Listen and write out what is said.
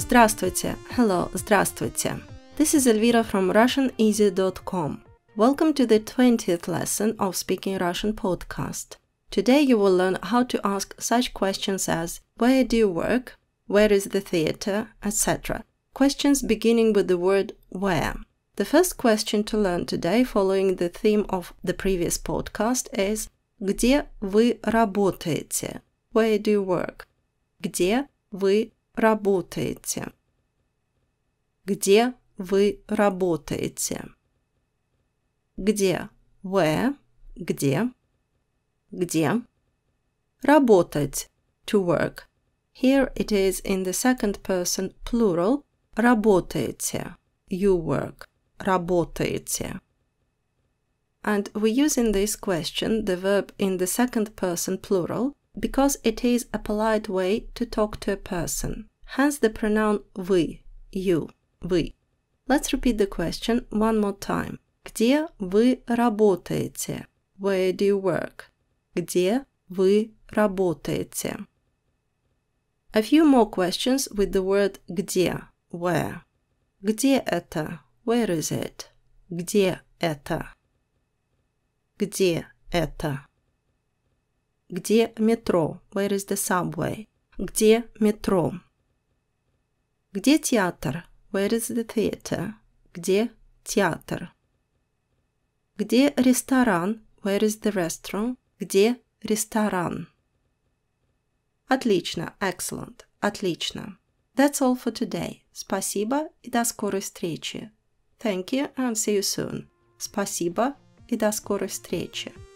Здравствуйте. Hello. Здравствуйте. This is Elvira from RussianEasy.com. Welcome to the 20th lesson of Speaking Russian podcast. Today you will learn how to ask such questions as Where do you work? Where is the theater? etc. Questions beginning with the word where. The first question to learn today, following the theme of the previous podcast, is Где вы работаете? Where do you work? Где вы работаете? Где вы работаете? Где? Where? Где? Где? Работать. To work. Here it is in the second person plural. Работаете. You work. Работаете. And we use in this question the verb in the second person plural because it is a polite way to talk to a person. Hence the pronoun вы, you, вы. Let's repeat the question one more time. Где вы работаете? Where do you work? Где вы работаете? A few more questions with the word где, where. Где это? Where is it? Где это? Где это? Где метро? Where is the subway? Где метро? Где театр? Where is the theater? Где театр? Где ресторан? Where is the restaurant? Где ресторан? Отлично, excellent, отлично. That's all for today. Спасибо и до скорой встречи. Thank you and see you soon. Спасибо и до скорой встречи.